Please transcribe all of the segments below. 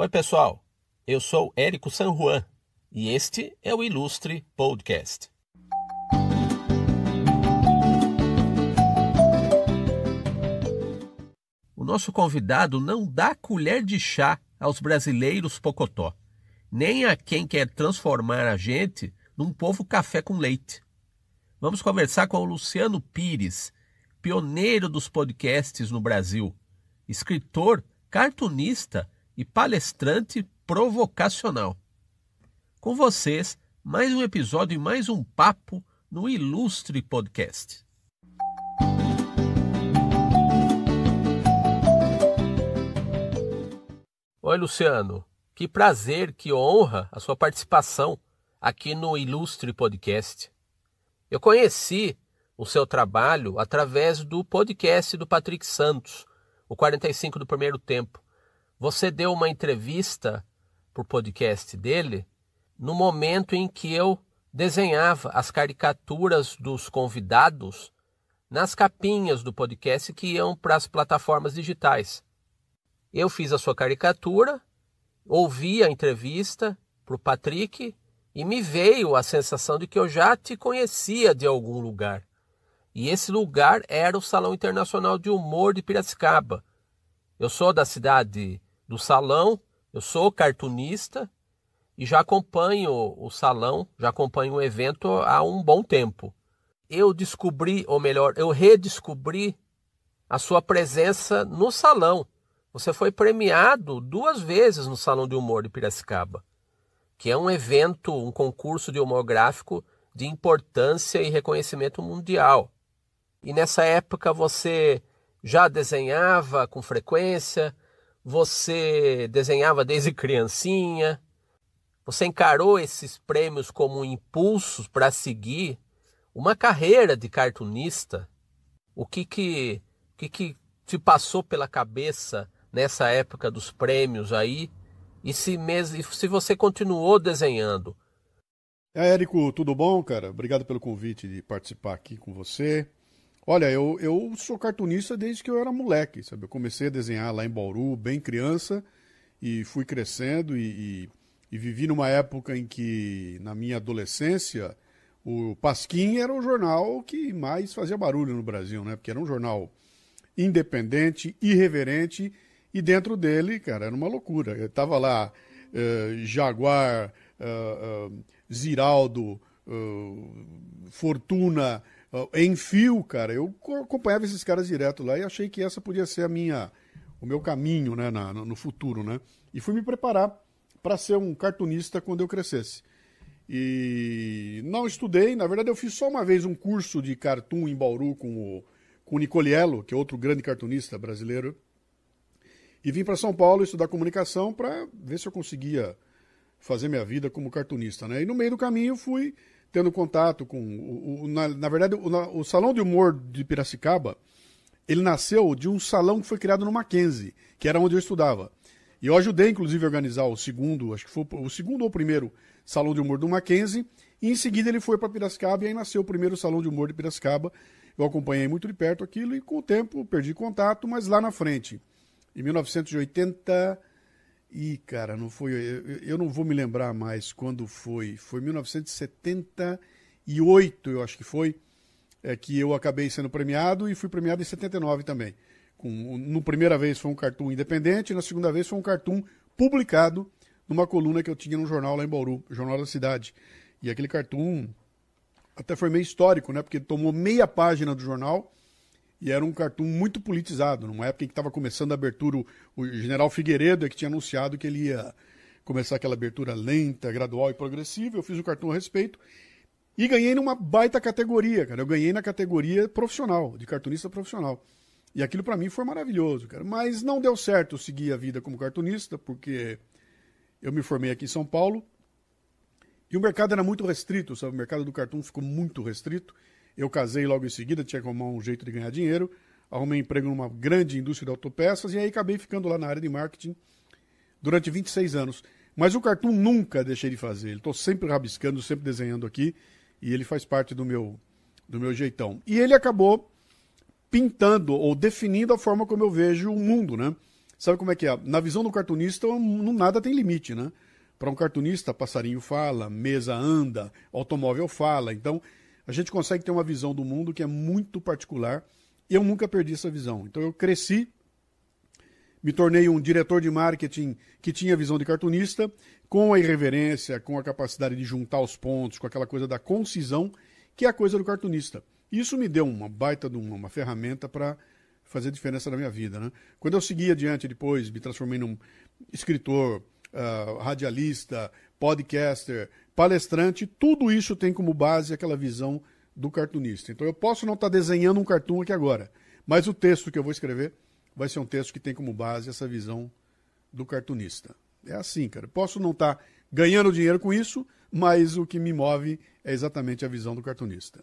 Oi, pessoal. Eu sou Érico San Juan e este é o Ilustre Podcast. O nosso convidado não dá colher de chá aos brasileiros pocotó, nem a quem quer transformar a gente num povo café com leite. Vamos conversar com o Luciano Pires, pioneiro dos podcasts no Brasil, escritor, cartunista e palestrante provocacional. Com vocês, mais um episódio e mais um papo no Ilustre Podcast. Oi, Luciano. Que prazer, que honra a sua participação aqui no Ilustre Podcast. Eu conheci o seu trabalho através do podcast do Patrick Santos, o 45 do primeiro tempo, você deu uma entrevista por podcast dele no momento em que eu desenhava as caricaturas dos convidados nas capinhas do podcast que iam para as plataformas digitais. Eu fiz a sua caricatura, ouvi a entrevista para o Patrick e me veio a sensação de que eu já te conhecia de algum lugar. E esse lugar era o Salão Internacional de Humor de Piracicaba. Eu sou da cidade do salão. Eu sou cartunista e já acompanho o salão, já acompanho o evento há um bom tempo. Eu descobri, ou melhor, eu redescobri a sua presença no salão. Você foi premiado duas vezes no Salão de Humor de Piracicaba, que é um evento, um concurso de humor gráfico de importância e reconhecimento mundial. E nessa época você já desenhava com frequência, você desenhava desde criancinha? Você encarou esses prêmios como impulsos para seguir uma carreira de cartunista? O que que, que que te passou pela cabeça nessa época dos prêmios aí? E se mesmo se você continuou desenhando? É, Érico, tudo bom, cara? Obrigado pelo convite de participar aqui com você. Olha, eu, eu sou cartunista desde que eu era moleque, sabe? Eu comecei a desenhar lá em Bauru, bem criança, e fui crescendo e, e, e vivi numa época em que, na minha adolescência, o Pasquim era o jornal que mais fazia barulho no Brasil, né? Porque era um jornal independente, irreverente, e dentro dele, cara, era uma loucura. Eu tava lá, eh, Jaguar, eh, eh, Ziraldo, eh, Fortuna, em fio, cara. Eu acompanhava esses caras direto lá e achei que essa podia ser a minha, o meu caminho, né, na, no futuro, né? E fui me preparar para ser um cartunista quando eu crescesse. E não estudei, na verdade eu fiz só uma vez um curso de cartoon em Bauru com o, com o Nicoliello, que é outro grande cartunista brasileiro. E vim para São Paulo estudar comunicação para ver se eu conseguia fazer minha vida como cartunista, né? E no meio do caminho fui tendo contato com. O, o, na, na, verdade, o, o, Salão de Humor de Piracicaba, ele nasceu de um salão que foi criado no Mackenzie, que era onde eu estudava. E eu ajudei, inclusive, a organizar o segundo, acho que foi o segundo ou o primeiro Salão de Humor do Mackenzie. E em seguida ele foi para Piracicaba e aí nasceu o primeiro Salão de Humor de Piracicaba. Eu acompanhei muito de perto aquilo e com o tempo perdi contato, mas lá na frente, em 1980 e, cara, não foi. Eu, eu não vou me lembrar mais quando foi. Foi 1978, eu acho que foi, é, que eu acabei sendo premiado e fui premiado em 79 também. Com, no primeira vez foi um cartoon independente, na segunda vez foi um cartoon publicado numa coluna que eu tinha num jornal lá em Bauru, Jornal da Cidade. E aquele cartoon até foi meio histórico, né? Porque tomou meia página do jornal e era um cartoon muito politizado, numa época em que estava começando a abertura, o, o general Figueiredo é que tinha anunciado que ele ia começar aquela abertura lenta, gradual e progressiva, eu fiz o um cartoon a respeito, e ganhei numa baita categoria, cara, eu ganhei na categoria profissional, de cartunista profissional, e aquilo para mim foi maravilhoso, cara, mas não deu certo eu seguir a vida como cartunista, porque eu me formei aqui em São Paulo, e o mercado era muito restrito, sabe? O mercado do cartoon ficou muito restrito. Eu casei logo em seguida, tinha que arrumar um jeito de ganhar dinheiro. Arrumei emprego numa grande indústria de autopeças e aí acabei ficando lá na área de marketing durante 26 anos. Mas o cartoon nunca deixei de fazer. Estou sempre rabiscando, sempre desenhando aqui e ele faz parte do meu, do meu jeitão. E ele acabou pintando ou definindo a forma como eu vejo o mundo, né? Sabe como é que é? Na visão do cartunista, não, nada tem limite, né? Para um cartunista, passarinho fala, mesa anda, automóvel fala. Então, a gente consegue ter uma visão do mundo que é muito particular. Eu nunca perdi essa visão. Então eu cresci, me tornei um diretor de marketing que tinha a visão de cartunista, com a irreverência, com a capacidade de juntar os pontos, com aquela coisa da concisão, que é a coisa do cartunista. Isso me deu uma baita de uma, uma ferramenta para fazer diferença na minha vida. Né? Quando eu segui adiante depois, me transformei num escritor, uh, radialista, podcaster, palestrante, tudo isso tem como base aquela visão do cartunista. Então eu posso não estar tá desenhando um cartoon aqui agora, mas o texto que eu vou escrever vai ser um texto que tem como base essa visão do cartunista. É assim, cara. Posso não estar tá ganhando dinheiro com isso, mas o que me move é exatamente a visão do cartunista.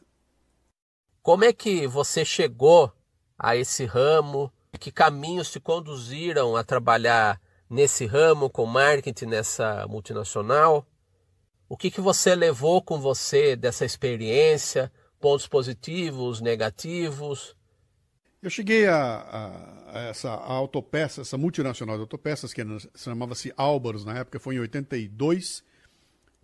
Como é que você chegou a esse ramo? Que caminhos te conduziram a trabalhar nesse ramo, com marketing nessa multinacional? O que, que você levou com você dessa experiência? Pontos positivos, negativos? Eu cheguei a, a, a essa a autopeça, essa multinacional de autopeças, que chamava-se Álvaros na época, foi em 82,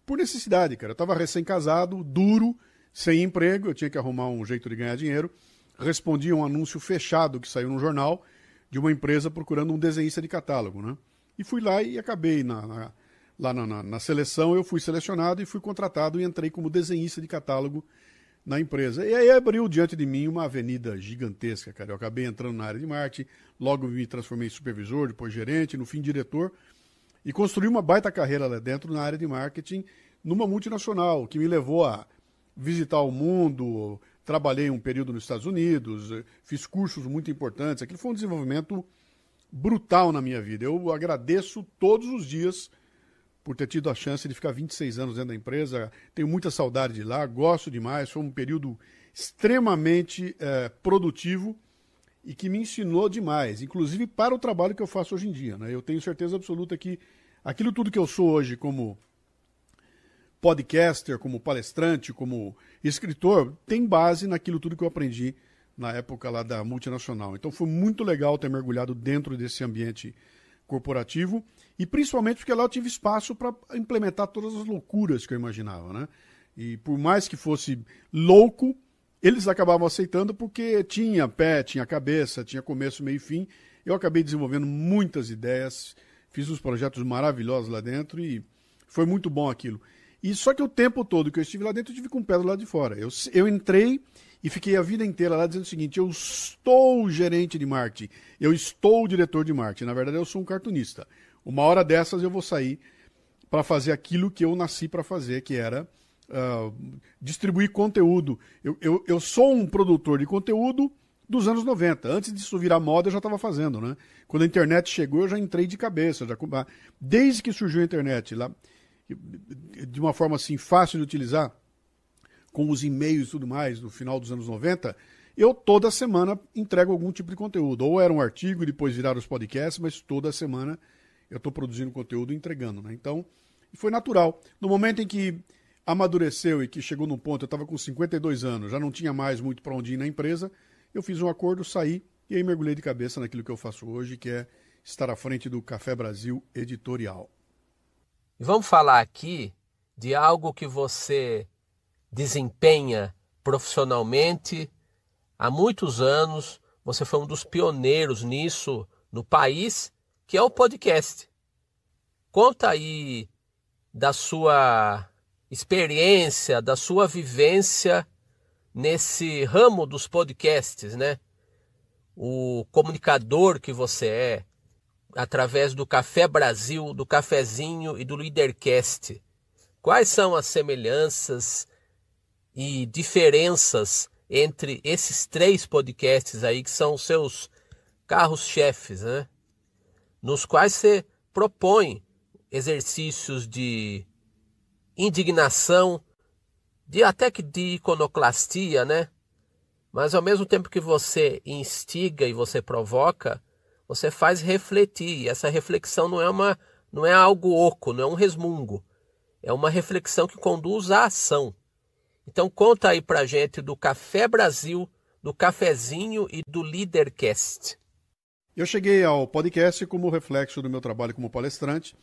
por necessidade, cara. Eu estava recém-casado, duro, sem emprego, eu tinha que arrumar um jeito de ganhar dinheiro. Respondi a um anúncio fechado que saiu no jornal de uma empresa procurando um desenhista de catálogo, né? E fui lá e acabei na, na lá na, na, na, seleção, eu fui selecionado e fui contratado e entrei como desenhista de catálogo na empresa. E aí abriu diante de mim uma avenida gigantesca, cara. Eu acabei entrando na área de marketing, logo me transformei em supervisor, depois gerente, no fim diretor, e construí uma baita carreira lá dentro na área de marketing, numa multinacional, que me levou a visitar o mundo, trabalhei um período nos Estados Unidos, eh, fiz cursos muito importantes. Aquilo foi um desenvolvimento brutal na minha vida. Eu agradeço todos os dias por ter tido a chance de ficar 26 anos dentro da empresa. Tenho muita saudade de lá, gosto demais. Foi um período extremamente é, produtivo e que me ensinou demais, inclusive para o trabalho que eu faço hoje em dia. Né? Eu tenho certeza absoluta que aquilo tudo que eu sou hoje como podcaster, como palestrante, como escritor, tem base naquilo tudo que eu aprendi na época lá da multinacional. Então foi muito legal ter mergulhado dentro desse ambiente corporativo e principalmente porque lá eu tive espaço para implementar todas as loucuras que eu imaginava, né? E por mais que fosse louco, eles acabavam aceitando porque tinha pé, tinha cabeça, tinha começo, meio e fim. Eu acabei desenvolvendo muitas ideias, fiz uns projetos maravilhosos lá dentro e foi muito bom aquilo. E só que o tempo todo que eu estive lá dentro, eu tive com o pé do lado de fora. Eu, eu entrei e fiquei a vida inteira lá dizendo o seguinte: eu estou gerente de marketing, eu estou diretor de marketing. Na verdade, eu sou um cartunista. Uma hora dessas eu vou sair para fazer aquilo que eu nasci para fazer, que era uh, distribuir conteúdo. Eu, eu, eu sou um produtor de conteúdo dos anos 90. Antes disso virar moda, eu já estava fazendo, né? Quando a internet chegou, eu já entrei de cabeça. Já... Ah, desde que surgiu a internet, lá, de uma forma assim fácil de utilizar, com os e-mails e tudo mais, no final dos anos 90, eu toda semana entrego algum tipo de conteúdo. Ou era um artigo e depois viraram os podcasts, mas toda semana eu estou produzindo conteúdo e entregando. Né? Então, foi natural. No momento em que amadureceu e que chegou num ponto, eu estava com 52 anos, já não tinha mais muito para onde ir na empresa, eu fiz um acordo, saí e aí mergulhei de cabeça naquilo que eu faço hoje, que é estar à frente do Café Brasil Editorial. vamos falar aqui de algo que você desempenha profissionalmente há muitos anos. Você foi um dos pioneiros nisso no país, que é o podcast. Conta aí da sua experiência, da sua vivência nesse ramo dos podcasts, né? O comunicador que você é, através do Café Brasil, do Cafezinho e do Leadercast. Quais são as semelhanças e diferenças entre esses três podcasts aí que são os seus carros-chefes, né? Nos quais você propõe exercícios de indignação, de até que de iconoclastia, né? Mas ao mesmo tempo que você instiga e você provoca, você faz refletir. E essa reflexão não é uma não é algo oco, não é um resmungo. É uma reflexão que conduz à ação. Então conta aí pra gente do Café Brasil, do Cafezinho e do Leadercast. Eu cheguei ao podcast como reflexo do meu trabalho como palestrante.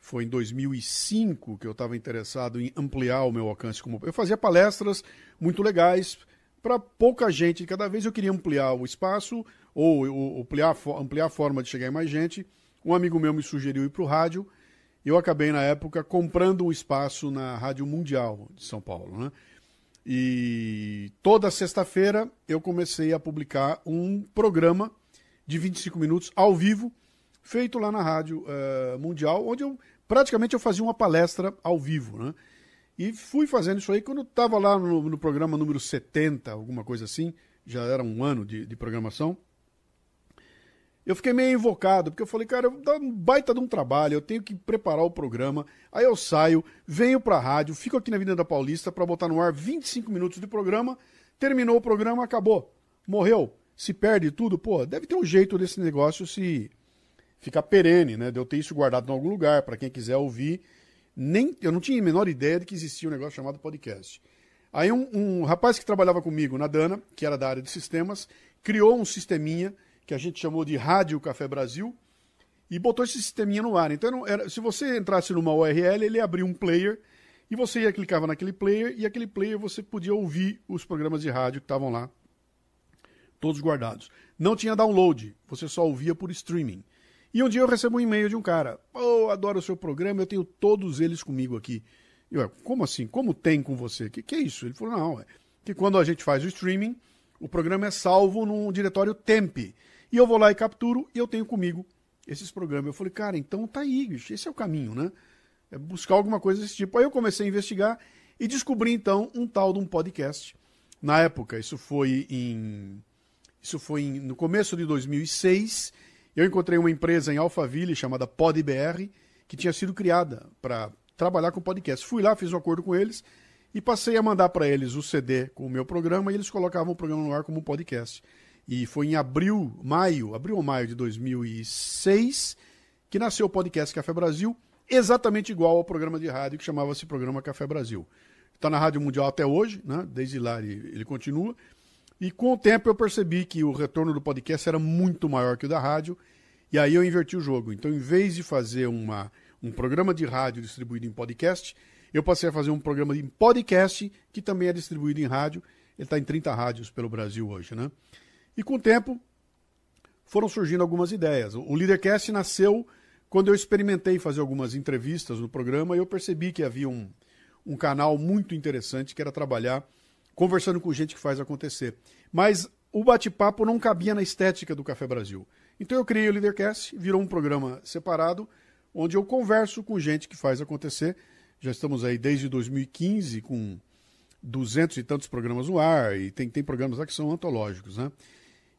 Foi em 2005 que eu estava interessado em ampliar o meu alcance como eu fazia palestras muito legais para pouca gente. Cada vez eu queria ampliar o espaço ou, ou ampliar, ampliar a forma de chegar em mais gente. Um amigo meu me sugeriu ir para o rádio. Eu acabei na época comprando um espaço na Rádio Mundial de São Paulo, né? E toda sexta-feira eu comecei a publicar um programa de 25 minutos ao vivo, feito lá na Rádio uh, Mundial, onde eu praticamente eu fazia uma palestra ao vivo, né? E fui fazendo isso aí quando estava lá no, no, programa número 70, alguma coisa assim, já era um ano de, de programação. Eu fiquei meio invocado, porque eu falei, cara, dá um baita de um trabalho, eu tenho que preparar o programa. Aí eu saio, venho para a rádio, fico aqui na Vida da Paulista para botar no ar 25 minutos de programa. Terminou o programa, acabou. Morreu. Se perde tudo, pô, deve ter um jeito desse negócio se ficar perene, né? De eu ter isso guardado em algum lugar, para quem quiser ouvir. Nem, eu não tinha a menor ideia de que existia um negócio chamado podcast. Aí um, um rapaz que trabalhava comigo na Dana, que era da área de sistemas, criou um sisteminha que a gente chamou de Rádio Café Brasil, e botou esse sisteminha no ar. Então, era, se você entrasse numa URL, ele abria um player e você ia, clicava naquele player e aquele player você podia ouvir os programas de rádio que estavam lá, todos guardados. Não tinha download, você só ouvia por streaming. E um dia eu recebo um e-mail de um cara: Oh, adoro o seu programa, eu tenho todos eles comigo aqui. Eu, como assim? Como tem com você? O que, que é isso? Ele falou: Não, é que quando a gente faz o streaming, o programa é salvo num diretório temp. E eu vou lá e capturo e eu tenho comigo esses programas. Eu falei, cara, então tá aí, bicho, esse é o caminho, né? É buscar alguma coisa desse tipo. Aí eu comecei a investigar e descobri então um tal de um podcast. Na época, isso foi em isso foi em, no começo de 2006. Eu encontrei uma empresa em Alphaville chamada PodBR que tinha sido criada para trabalhar com podcast. Fui lá, fiz um acordo com eles e passei a mandar para eles o CD com o meu programa e eles colocavam o programa no ar como podcast. E foi em abril, maio, abril ou maio de 2006, que nasceu o podcast Café Brasil, exatamente igual ao programa de rádio que chamava-se Programa Café Brasil. Está na Rádio Mundial até hoje, né? desde lá ele, ele continua. E com o tempo eu percebi que o retorno do podcast era muito maior que o da rádio, e aí eu inverti o jogo. Então, em vez de fazer uma, um programa de rádio distribuído em podcast, eu passei a fazer um programa em podcast que também é distribuído em rádio. Ele está em 30 rádios pelo Brasil hoje, né? E com o tempo foram surgindo algumas ideias. O Leadercast nasceu quando eu experimentei fazer algumas entrevistas no programa e eu percebi que havia um, um canal muito interessante que era trabalhar conversando com gente que faz acontecer. Mas o bate-papo não cabia na estética do Café Brasil. Então eu criei o Leadercast, virou um programa separado, onde eu converso com gente que faz acontecer. Já estamos aí desde 2015 com duzentos e tantos programas no ar, e tem, tem programas lá que são antológicos, né?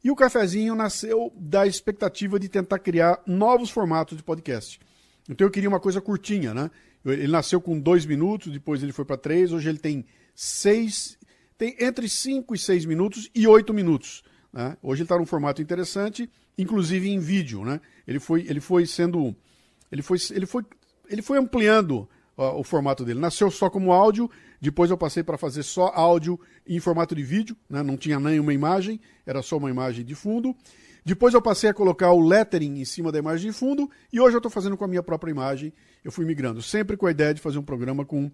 E o cafezinho nasceu da expectativa de tentar criar novos formatos de podcast. Então eu queria uma coisa curtinha, né? Ele nasceu com dois minutos, depois ele foi para três, hoje ele tem seis, tem entre cinco e seis minutos e oito minutos. Né? Hoje ele está num formato interessante, inclusive em vídeo, né? Ele foi, ele foi sendo, ele foi, ele foi, ele foi ampliando o formato dele. Nasceu só como áudio, depois eu passei para fazer só áudio em formato de vídeo, né? não tinha nenhuma imagem, era só uma imagem de fundo. Depois eu passei a colocar o lettering em cima da imagem de fundo e hoje eu estou fazendo com a minha própria imagem. Eu fui migrando, sempre com a ideia de fazer um programa com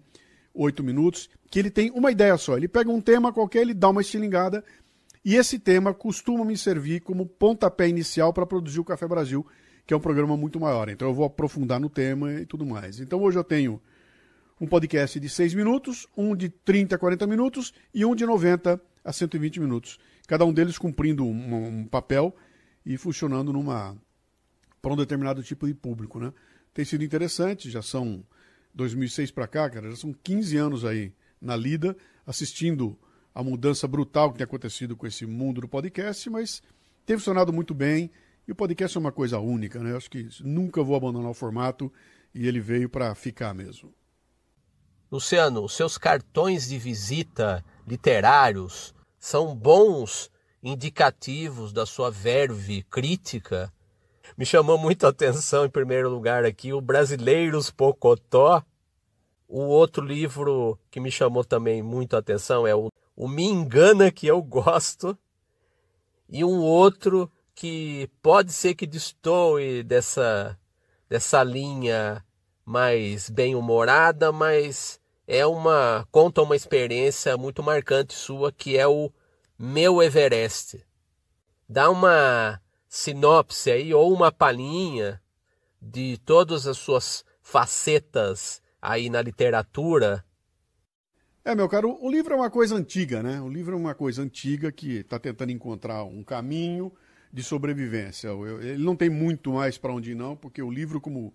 oito minutos, que ele tem uma ideia só. Ele pega um tema qualquer, ele dá uma estilingada e esse tema costuma me servir como pontapé inicial para produzir o Café Brasil, que é um programa muito maior. Então eu vou aprofundar no tema e tudo mais. Então hoje eu tenho um podcast de 6 minutos, um de 30 a 40 minutos e um de 90 a 120 minutos. Cada um deles cumprindo um, um papel e funcionando numa para um determinado tipo de público, né? Tem sido interessante, já são 2006 para cá, cara, já são 15 anos aí na lida, assistindo a mudança brutal que tem acontecido com esse mundo do podcast, mas tem funcionado muito bem e o podcast é uma coisa única, né? Eu acho que nunca vou abandonar o formato e ele veio para ficar mesmo. Luciano, seus cartões de visita literários são bons indicativos da sua verve crítica? Me chamou muito a atenção, em primeiro lugar, aqui o Brasileiros Pocotó. O outro livro que me chamou também muito a atenção é o, o Me Engana Que Eu Gosto. E um outro que pode ser que destoe dessa, dessa linha mais bem-humorada, mas é uma conta uma experiência muito marcante sua que é o meu Everest. Dá uma sinopse aí ou uma palhinha de todas as suas facetas aí na literatura. É, meu caro, o livro é uma coisa antiga, né? O livro é uma coisa antiga que está tentando encontrar um caminho de sobrevivência. Ele não tem muito mais para onde ir, não, porque o livro, como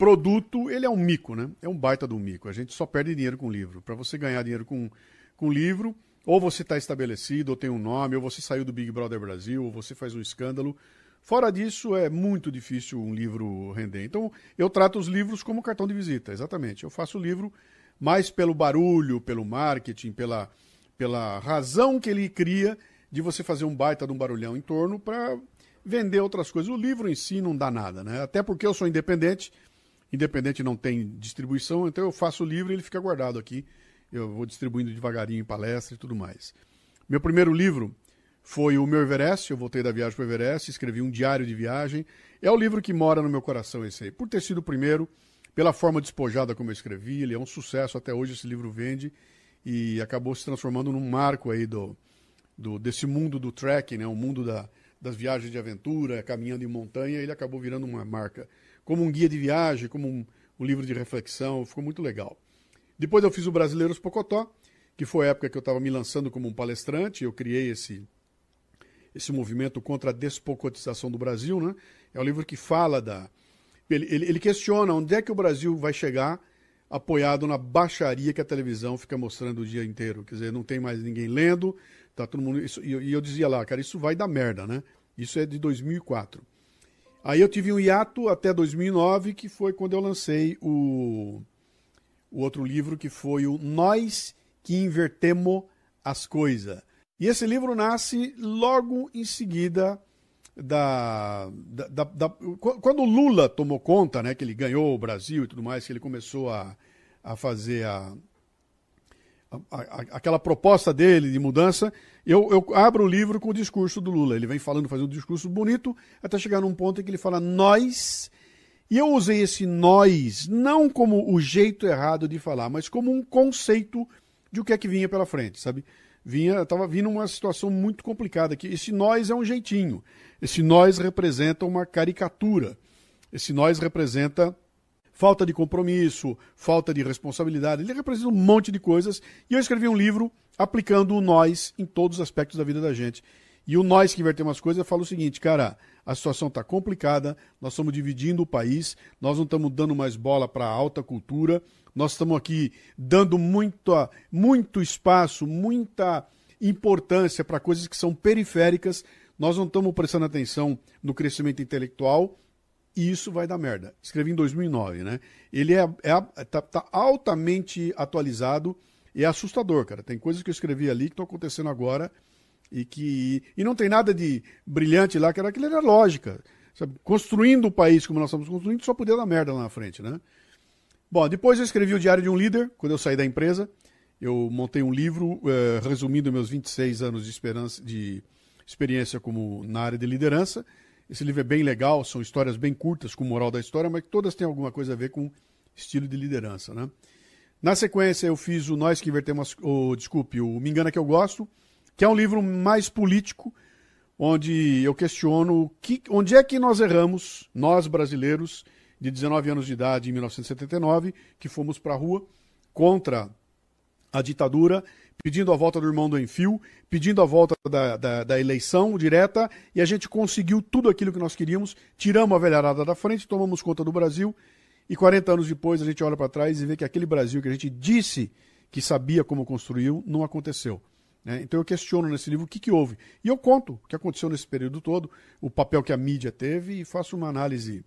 produto, ele é um mico, né? É um baita do mico. A gente só perde dinheiro com livro. Para você ganhar dinheiro com, com livro, ou você está estabelecido, ou tem um nome, ou você saiu do Big Brother Brasil, ou você faz um escândalo. Fora disso, é muito difícil um livro render. Então, eu trato os livros como cartão de visita, exatamente. Eu faço o livro mais pelo barulho, pelo marketing, pela, pela razão que ele cria de você fazer um baita de um barulhão em torno para vender outras coisas. O livro em si não dá nada, né? Até porque eu sou independente, Independente não tem distribuição, então eu faço o livro e ele fica guardado aqui. Eu vou distribuindo devagarinho em palestra e tudo mais. Meu primeiro livro foi o meu Everest, eu voltei da viagem para o Everest, escrevi um diário de viagem. É o livro que mora no meu coração esse aí. Por ter sido o primeiro, pela forma despojada como eu escrevi, ele é um sucesso, até hoje esse livro vende e acabou se transformando num marco aí do, do desse mundo do trekking, né? o mundo da, das viagens de aventura, caminhando em montanha, ele acabou virando uma marca como um guia de viagem, como um, um livro de reflexão, ficou muito legal. Depois eu fiz o Brasileiros Pocotó, que foi a época que eu estava me lançando como um palestrante, eu criei esse, esse movimento contra a despocotização do Brasil, né? É um livro que fala da... Ele, ele, ele questiona onde é que o Brasil vai chegar apoiado na baixaria que a televisão fica mostrando o dia inteiro. Quer dizer, não tem mais ninguém lendo, tá todo mundo... Isso, e, eu, e eu dizia lá, cara, isso vai dar merda, né? Isso é de 2004. Aí eu tive um hiato até 2009, que foi quando eu lancei o, o outro livro, que foi o Nós que Invertemos as Coisas. E esse livro nasce logo em seguida da, da, da, da, Quando o Lula tomou conta, né, que ele ganhou o Brasil e tudo mais, que ele começou a, a fazer a, a, a, aquela proposta dele de mudança, eu, eu abro o livro com o discurso do Lula. Ele vem falando, fazendo um discurso bonito, até chegar num ponto em que ele fala nós. E eu usei esse nós não como o jeito errado de falar, mas como um conceito de o que é que vinha pela frente, sabe? Vinha, estava vindo uma situação muito complicada aqui. Esse nós é um jeitinho. Esse nós representa uma caricatura. Esse nós representa falta de compromisso, falta de responsabilidade. Ele representa um monte de coisas. E eu escrevi um livro aplicando o nós em todos os aspectos da vida da gente. E o nós que ter umas coisas fala o seguinte, cara, a situação está complicada, nós estamos dividindo o país, nós não estamos dando mais bola para a alta cultura, nós estamos aqui dando muito, muito espaço, muita importância para coisas que são periféricas, nós não estamos prestando atenção no crescimento intelectual, isso vai dar merda. Escrevi em 2009, né? Ele é, é tá, tá, altamente atualizado e é assustador, cara. Tem coisas que eu escrevi ali que estão acontecendo agora e que e não tem nada de brilhante lá, que era aquilo era lógica. Sabe? Construindo o país como nós estamos construindo, só podia dar merda lá na frente, né? Bom, depois eu escrevi o Diário de um Líder, quando eu saí da empresa. Eu montei um livro eh, resumindo meus 26 anos de, de experiência como na área de liderança. Esse livro é bem legal, são histórias bem curtas com moral da história, mas todas têm alguma coisa a ver com estilo de liderança, né? Na sequência eu fiz o Nós que Invertemos, o, desculpe, o Me Engana Que Eu Gosto, que é um livro mais político, onde eu questiono que, onde é que nós erramos, nós brasileiros, de 19 anos de idade em 1979, que fomos para a rua contra a ditadura pedindo a volta do irmão do Enfio, pedindo a volta da, da, da, eleição direta, e a gente conseguiu tudo aquilo que nós queríamos, tiramos a velharada da frente, tomamos conta do Brasil, e 40 anos depois a gente olha para trás e vê que aquele Brasil que a gente disse que sabia como construiu, não aconteceu. Né? Então eu questiono nesse livro o que, que houve. E eu conto o que aconteceu nesse período todo, o papel que a mídia teve, e faço uma análise...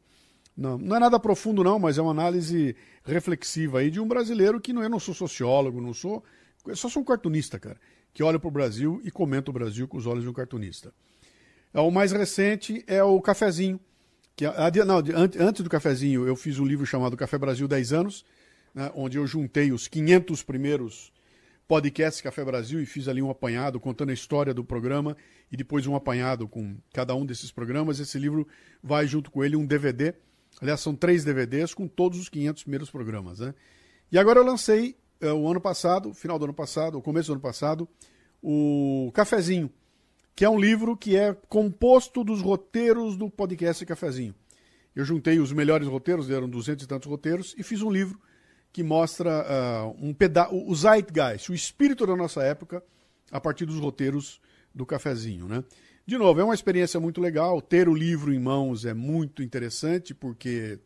Não, não é nada profundo não, mas é uma análise reflexiva aí de um brasileiro que não, eu não sou sociólogo, não sou eu só sou um cartunista, cara, que olha para o Brasil e comenta o Brasil com os olhos de um cartunista. É, o mais recente é o Cafezinho. Que, não, antes do Cafezinho, eu fiz um livro chamado Café Brasil 10 Anos, né, onde eu juntei os 500 primeiros podcasts Café Brasil e fiz ali um apanhado contando a história do programa e depois um apanhado com cada um desses programas. Esse livro vai junto com ele um DVD. Aliás, são três DVDs com todos os 500 primeiros programas. Né? E agora eu lancei é, o ano passado, final do ano passado, começo do ano passado, o Cafezinho, que é um livro que é composto dos roteiros do podcast Cafezinho. Eu juntei os melhores roteiros, eram duzentos e tantos roteiros, e fiz um livro que mostra uh, um peda o zeitgeist, o espírito da nossa época, a partir dos roteiros do cafezinho. Né? De novo, é uma experiência muito legal. Ter o livro em mãos é muito interessante, porque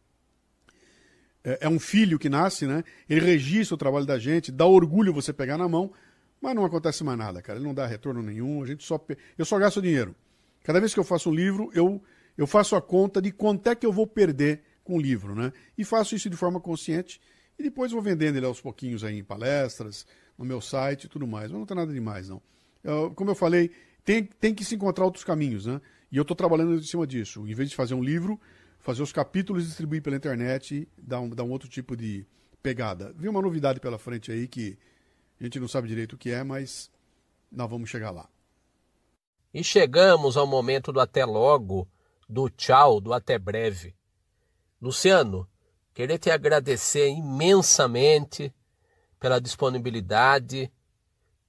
é, é, um filho que nasce, né? Ele registra o trabalho da gente, dá orgulho você pegar na mão, mas não acontece mais nada, cara. Ele não dá retorno nenhum, a gente só eu só gasto dinheiro. Cada vez que eu faço um livro, eu eu faço a conta de quanto é que eu vou perder com o livro, né? E faço isso de forma consciente e depois vou vendendo ele aos pouquinhos aí em palestras, no meu site e tudo mais. Mas não tem nada demais, não. Eu, é, como eu falei, tem, tem que se encontrar outros caminhos, né? E eu estou trabalhando em cima disso. Em vez de fazer um livro, fazer os capítulos e distribuir pela internet, dar um, dá um outro tipo de pegada. Viu uma novidade pela frente aí que a gente não sabe direito o que é, mas nós vamos chegar lá. E chegamos ao momento do até logo, do tchau, do até breve. Luciano, queria te agradecer imensamente pela disponibilidade,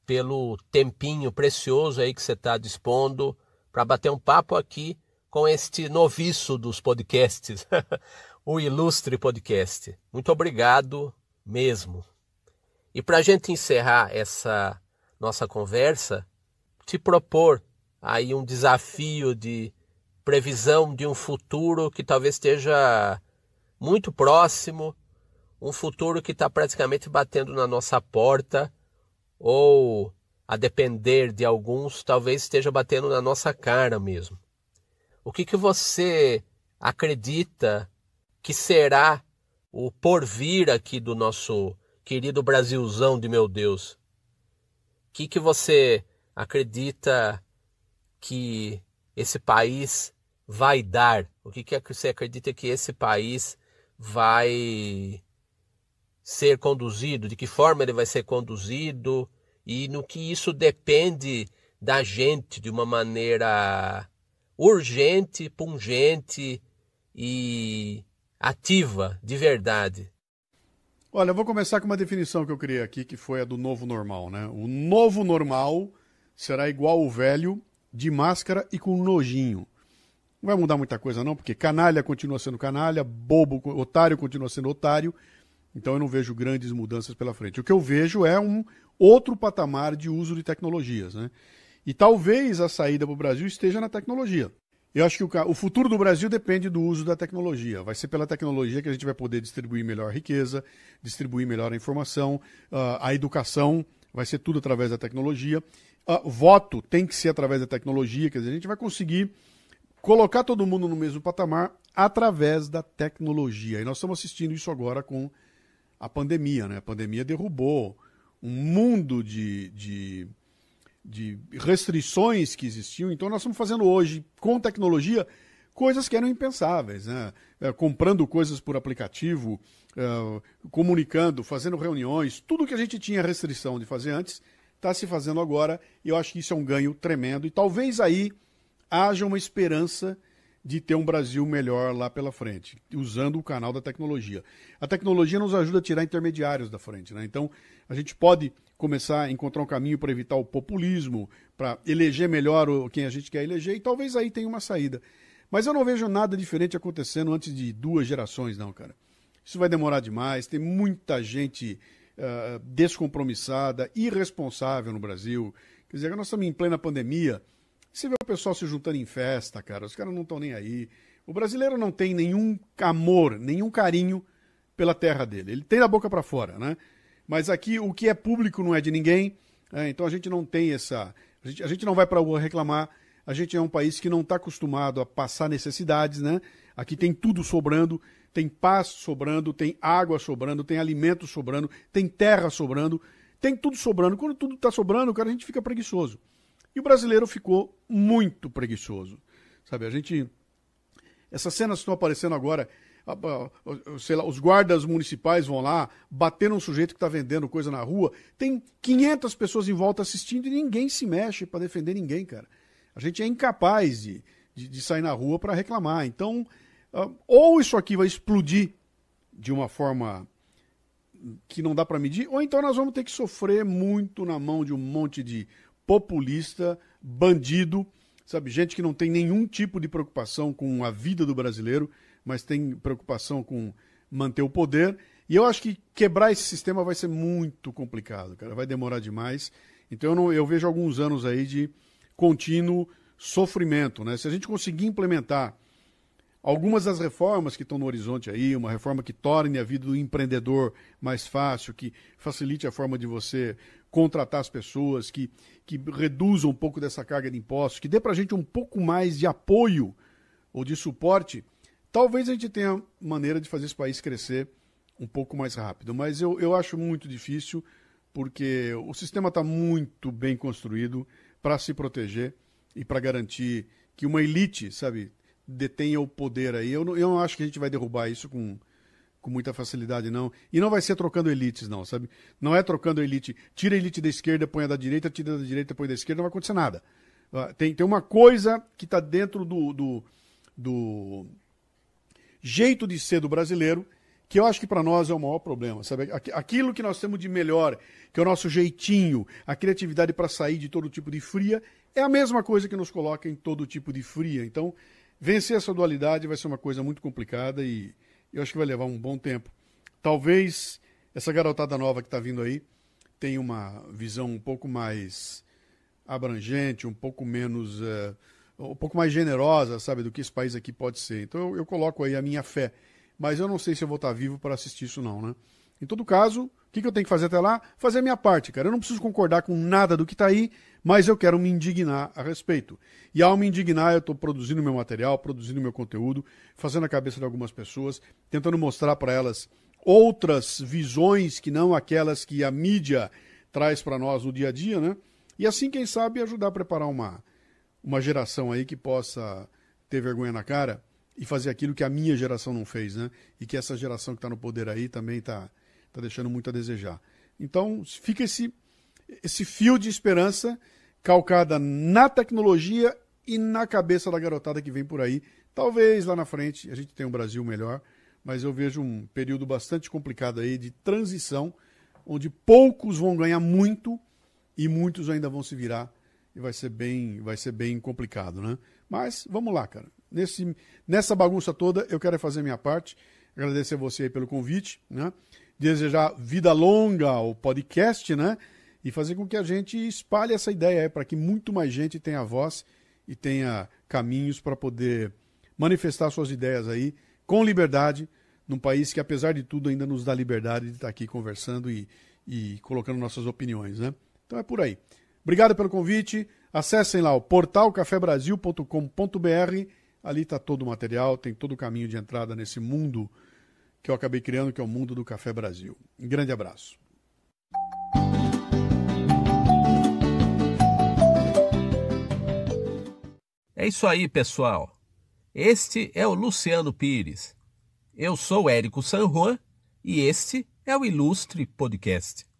pelo tempinho precioso aí que você está dispondo para bater um papo aqui com este noviço dos podcasts, o Ilustre Podcast. Muito obrigado mesmo. E para a gente encerrar essa nossa conversa, te propor aí um desafio de previsão de um futuro que talvez esteja muito próximo, um futuro que está praticamente batendo na nossa porta, ou a depender de alguns, talvez esteja batendo na nossa cara mesmo. O que, que você acredita que será o porvir aqui do nosso querido Brasilzão de meu Deus? O que, que você acredita que esse país vai dar? O que, que você acredita que esse país vai ser conduzido? De que forma ele vai ser conduzido? E no que isso depende da gente de uma maneira urgente, pungente e ativa de verdade. Olha, eu vou começar com uma definição que eu criei aqui, que foi a do novo normal, né? O novo normal será igual o velho, de máscara e com nojinho. Não vai mudar muita coisa, não, porque canalha continua sendo canalha, bobo, otário continua sendo otário. Então eu não vejo grandes mudanças pela frente. O que eu vejo é um outro patamar de uso de tecnologias, né? E talvez a saída para o Brasil esteja na tecnologia. Eu acho que o, o, futuro do Brasil depende do uso da tecnologia. Vai ser pela tecnologia que a gente vai poder distribuir melhor a riqueza, distribuir melhor a informação, ah, a educação vai ser tudo através da tecnologia. Uh, voto tem que ser através da tecnologia, quer dizer, a gente vai conseguir colocar todo mundo no mesmo patamar através da tecnologia. E nós estamos assistindo isso agora com a pandemia, né? A pandemia derrubou um mundo de, de de restrições que existiam. Então, nós estamos fazendo hoje, com tecnologia, coisas que eram impensáveis, né? É, comprando coisas por aplicativo, é, comunicando, fazendo reuniões, tudo que a gente tinha restrição de fazer antes está se fazendo agora. E eu acho que isso é um ganho tremendo. E talvez aí haja uma esperança de ter um Brasil melhor lá pela frente, usando o canal da tecnologia. A tecnologia nos ajuda a tirar intermediários da frente, né? Então, a gente pode começar a encontrar um caminho para evitar o populismo, para eleger melhor quem a gente quer eleger e talvez aí tenha uma saída. Mas eu não vejo nada diferente acontecendo antes de duas gerações, não, cara. Isso vai demorar demais, tem muita gente uh, descompromissada, irresponsável no Brasil. Quer dizer, nós estamos em plena pandemia, você vê o pessoal se juntando em festa, cara. Os caras não estão nem aí. O brasileiro não tem nenhum amor, nenhum carinho pela terra dele. Ele tem da boca para fora, né? Mas aqui o que é público não é de ninguém. Né? Então a gente não tem essa. A gente, a gente não vai para rua reclamar. A gente é um país que não está acostumado a passar necessidades, né? Aqui tem tudo sobrando, tem paz sobrando, tem água sobrando, tem alimento sobrando, tem terra sobrando, tem tudo sobrando. Quando tudo está sobrando, cara, a gente fica preguiçoso. E o brasileiro ficou muito preguiçoso. Sabe, a gente. Essas cenas estão aparecendo agora. Sei lá, os guardas municipais vão lá bater um sujeito que está vendendo coisa na rua. Tem 500 pessoas em volta assistindo e ninguém se mexe para defender ninguém, cara. A gente é incapaz de, de, de sair na rua para reclamar. Então, ah, ou isso aqui vai explodir de uma forma que não dá para medir, ou então nós vamos ter que sofrer muito na mão de um monte de populista, bandido, sabe? Gente que não tem nenhum tipo de preocupação com a vida do brasileiro, mas tem preocupação com manter o poder. E eu acho que quebrar esse sistema vai ser muito complicado, cara. Vai demorar demais. Então eu, não, eu vejo alguns anos aí de contínuo sofrimento, né? Se a gente conseguir implementar algumas das reformas que estão no horizonte aí, uma reforma que torne a vida do empreendedor mais fácil, que facilite a forma de você contratar as pessoas, que, que reduzam um pouco dessa carga de impostos, que dê para a gente um pouco mais de apoio ou de suporte, talvez a gente tenha maneira de fazer esse país crescer um pouco mais rápido. Mas eu, eu acho muito difícil, porque o sistema está muito bem construído para se proteger e para garantir que uma elite, sabe, detenha o poder aí. Eu não, eu não acho que a gente vai derrubar isso com com muita facilidade, não. E não vai ser trocando elites, não, sabe? Não é trocando elite. Tira a elite da esquerda, põe a da direita, tira da direita, põe da esquerda, não vai acontecer nada. Ah, tem, tem uma coisa que está dentro do, do, do, jeito de ser do brasileiro, que eu acho que para nós é o maior problema, sabe? Aquilo que nós temos de melhor, que é o nosso jeitinho, a criatividade para sair de todo tipo de fria, é a mesma coisa que nos coloca em todo tipo de fria. Então, vencer essa dualidade vai ser uma coisa muito complicada e eu acho que vai levar um bom tempo. Talvez essa garotada nova que está vindo aí tenha uma visão um pouco mais abrangente, um pouco menos. Uh, um pouco mais generosa, sabe, do que esse país aqui pode ser. Então eu, eu coloco aí a minha fé. Mas eu não sei se eu vou estar tá vivo para assistir isso, não, né? Em todo caso, o que, que eu tenho que fazer até lá? Fazer a minha parte, cara. Eu não preciso concordar com nada do que está aí, mas eu quero me indignar a respeito. E ao me indignar, eu estou produzindo meu material, produzindo meu conteúdo, fazendo a cabeça de algumas pessoas, tentando mostrar para elas outras visões que não aquelas que a mídia traz para nós no dia a dia, né? E assim, quem sabe, ajudar a preparar uma, uma geração aí que possa ter vergonha na cara e fazer aquilo que a minha geração não fez, né? E que essa geração que está no poder aí também está tá deixando muito a desejar. Então, fica esse, esse fio de esperança calcada na tecnologia e na cabeça da garotada que vem por aí. Talvez lá na frente a gente tenha um Brasil melhor, mas eu vejo um período bastante complicado aí de transição, onde poucos vão ganhar muito e muitos ainda vão se virar e vai ser bem, vai ser bem complicado, né? Mas vamos lá, cara. Nesse, nessa bagunça toda, eu quero fazer minha parte. Agradecer a você pelo convite, né? Desejar vida longa ao podcast, né? e fazer com que a gente espalhe essa ideia é, para que muito mais gente tenha voz e tenha caminhos para poder manifestar suas ideias aí com liberdade, num país que, apesar de tudo, ainda nos dá liberdade de estar aqui conversando e, e colocando nossas opiniões. Né? Então é por aí. Obrigado pelo convite. Acessem lá o portal Ali está todo o material, tem todo o caminho de entrada nesse mundo que eu acabei criando, que é o mundo do Café Brasil. Um grande abraço. É isso aí, pessoal. Este é o Luciano Pires. Eu sou Érico San Juan e este é o Ilustre Podcast.